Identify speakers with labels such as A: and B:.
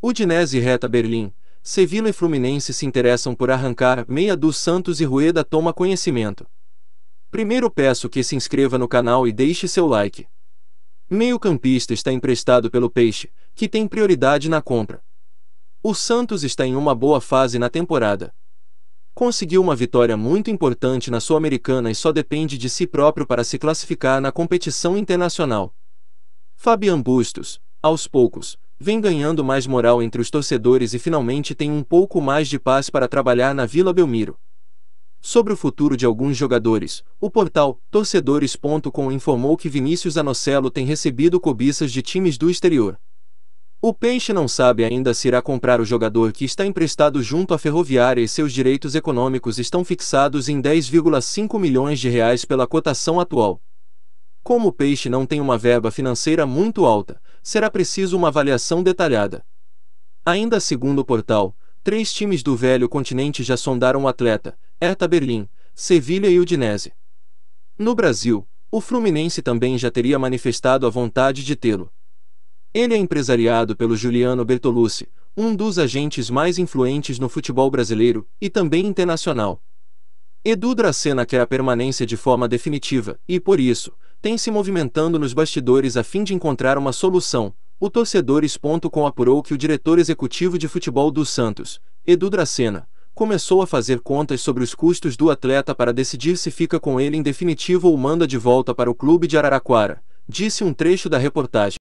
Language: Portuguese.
A: Udinese reta Berlim. Sevilla e Fluminense se interessam por arrancar meia dos Santos e Rueda toma conhecimento. Primeiro peço que se inscreva no canal e deixe seu like. Meio campista está emprestado pelo Peixe, que tem prioridade na compra. O Santos está em uma boa fase na temporada. Conseguiu uma vitória muito importante na Sul-Americana e só depende de si próprio para se classificar na competição internacional. Fabian Bustos, aos poucos, vem ganhando mais moral entre os torcedores e finalmente tem um pouco mais de paz para trabalhar na Vila Belmiro. Sobre o futuro de alguns jogadores, o portal torcedores.com informou que Vinícius Anocelo tem recebido cobiças de times do exterior. O Peixe não sabe ainda se irá comprar o jogador que está emprestado junto à Ferroviária e seus direitos econômicos estão fixados em 10,5 milhões de reais pela cotação atual. Como o peixe não tem uma verba financeira muito alta, será preciso uma avaliação detalhada. Ainda segundo o portal, três times do velho continente já sondaram o atleta, Hertha Berlim, Sevilha e Udinese. No Brasil, o Fluminense também já teria manifestado a vontade de tê-lo. Ele é empresariado pelo Juliano Bertolucci, um dos agentes mais influentes no futebol brasileiro e também internacional. Edu Dracena quer a permanência de forma definitiva e, por isso, tem se movimentando nos bastidores a fim de encontrar uma solução. O torcedores.com apurou que o diretor executivo de futebol do Santos, Edu Dracena, começou a fazer contas sobre os custos do atleta para decidir se fica com ele em definitivo ou manda de volta para o clube de Araraquara, disse um trecho da reportagem.